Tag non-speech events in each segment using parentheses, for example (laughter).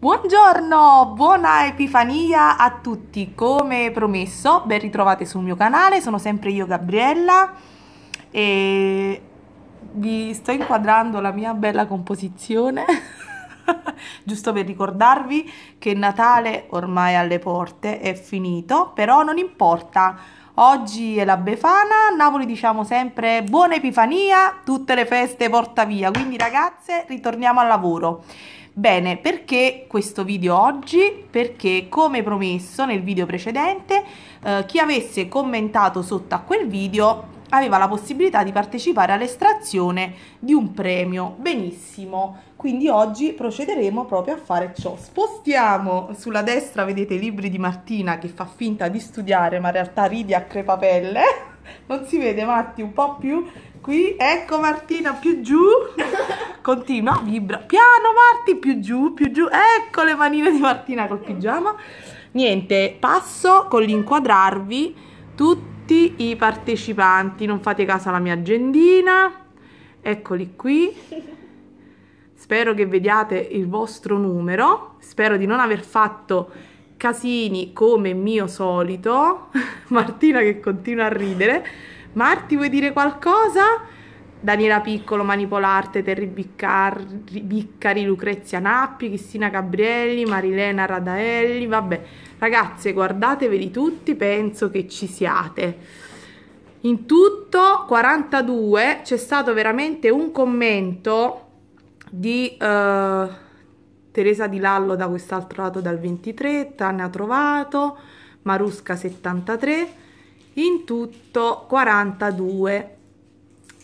Buongiorno, buona Epifania a tutti, come promesso, ben ritrovate sul mio canale, sono sempre io Gabriella e vi sto inquadrando la mia bella composizione, (laughs) giusto per ricordarvi che Natale ormai alle porte è finito, però non importa, oggi è la Befana, a Napoli diciamo sempre buona Epifania, tutte le feste porta via, quindi ragazze ritorniamo al lavoro. Bene, perché questo video oggi? Perché come promesso nel video precedente, eh, chi avesse commentato sotto a quel video aveva la possibilità di partecipare all'estrazione di un premio. Benissimo, quindi oggi procederemo proprio a fare ciò. Spostiamo sulla destra, vedete i libri di Martina che fa finta di studiare ma in realtà ride a crepapelle. (laughs) Non si vede Matti un po' più qui, ecco Martina, più giù, continua, vibra, piano Marti, più giù, più giù, ecco le manine di Martina col pigiama. Niente, passo con l'inquadrarvi tutti i partecipanti, non fate caso alla mia agendina, eccoli qui. Spero che vediate il vostro numero, spero di non aver fatto casini come mio solito, (laughs) Martina che continua a ridere, Marti, vuoi dire qualcosa? Daniela Piccolo, Manipolarte, Terri Biccari, Biccari, Lucrezia Nappi, Cristina Gabrielli, Marilena Radaelli, vabbè. Ragazze, guardateveli tutti, penso che ci siate. In tutto 42 c'è stato veramente un commento di eh, Teresa Di Lallo da quest'altro lato dal 23, Tanne ha Trovato, Marusca 73, in tutto 42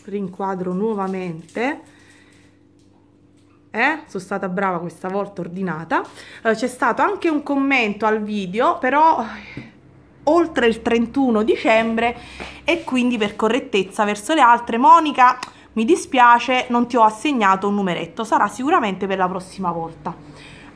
rinquadro nuovamente eh? sono stata brava questa volta ordinata eh, c'è stato anche un commento al video però oltre il 31 dicembre e quindi per correttezza verso le altre Monica mi dispiace non ti ho assegnato un numeretto sarà sicuramente per la prossima volta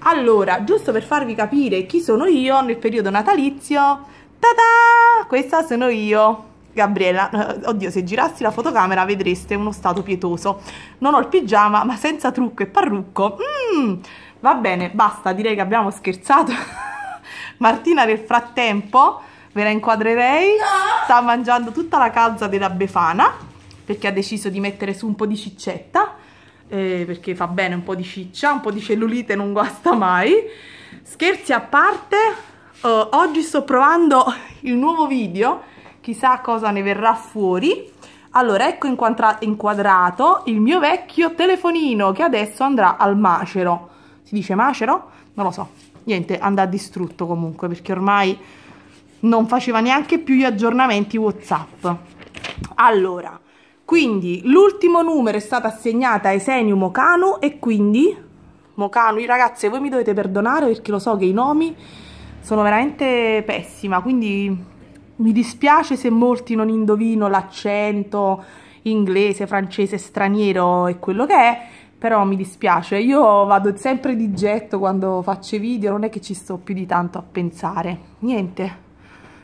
allora giusto per farvi capire chi sono io nel periodo natalizio Ta-da! Questa sono io. Gabriella, eh, oddio, se girassi la fotocamera vedreste uno stato pietoso. Non ho il pigiama, ma senza trucco e parrucco. Mm, va bene, basta, direi che abbiamo scherzato. (laughs) Martina nel frattempo, ve la inquadrerei, no. sta mangiando tutta la calza della Befana, perché ha deciso di mettere su un po' di ciccetta, eh, perché fa bene un po' di ciccia, un po' di cellulite non guasta mai. Scherzi a parte, Uh, oggi sto provando il nuovo video, chissà cosa ne verrà fuori. Allora, ecco inquadrato il mio vecchio telefonino che adesso andrà al macero. Si dice macero? Non lo so. Niente, andrà distrutto comunque perché ormai non faceva neanche più gli aggiornamenti WhatsApp. Allora, quindi l'ultimo numero è stato assegnato a Esenio Mocanu e quindi... Mocanu, ragazze, voi mi dovete perdonare perché lo so che i nomi sono veramente pessima, quindi mi dispiace se molti non indovino l'accento inglese, francese, straniero e quello che è, però mi dispiace, io vado sempre di getto quando faccio video, non è che ci sto più di tanto a pensare, niente,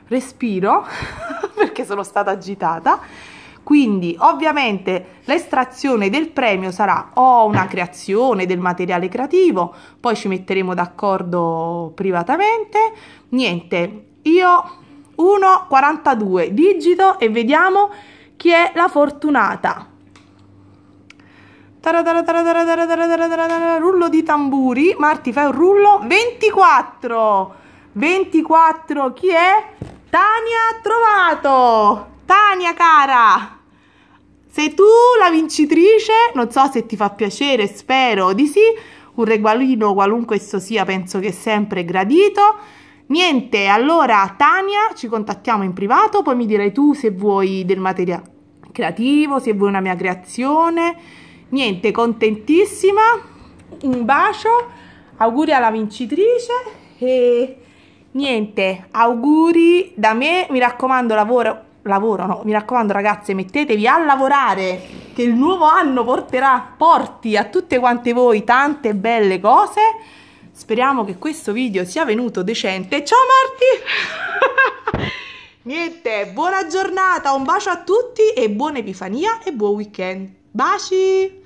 respiro (laughs) perché sono stata agitata quindi ovviamente l'estrazione del premio sarà o una creazione del materiale creativo, poi ci metteremo d'accordo privatamente. Niente, io 1,42 digito e vediamo chi è la fortunata. Rullo di tamburi. Marti, fai un rullo. 24. 24. Chi è? Tania Trovato. Tania, cara. Sei tu la vincitrice? Non so se ti fa piacere, spero di sì. Un regalino qualunque esso sia, penso che è sempre gradito. Niente, allora Tania, ci contattiamo in privato, poi mi direi tu se vuoi del materiale creativo, se vuoi una mia creazione. Niente, contentissima. Un bacio, auguri alla vincitrice e niente, auguri da me, mi raccomando lavoro lavorano. Mi raccomando, ragazze, mettetevi a lavorare, che il nuovo anno porterà, porti a tutte quante voi tante belle cose. Speriamo che questo video sia venuto decente. Ciao Marti! (laughs) Niente, buona giornata, un bacio a tutti e buona Epifania e buon weekend. Baci!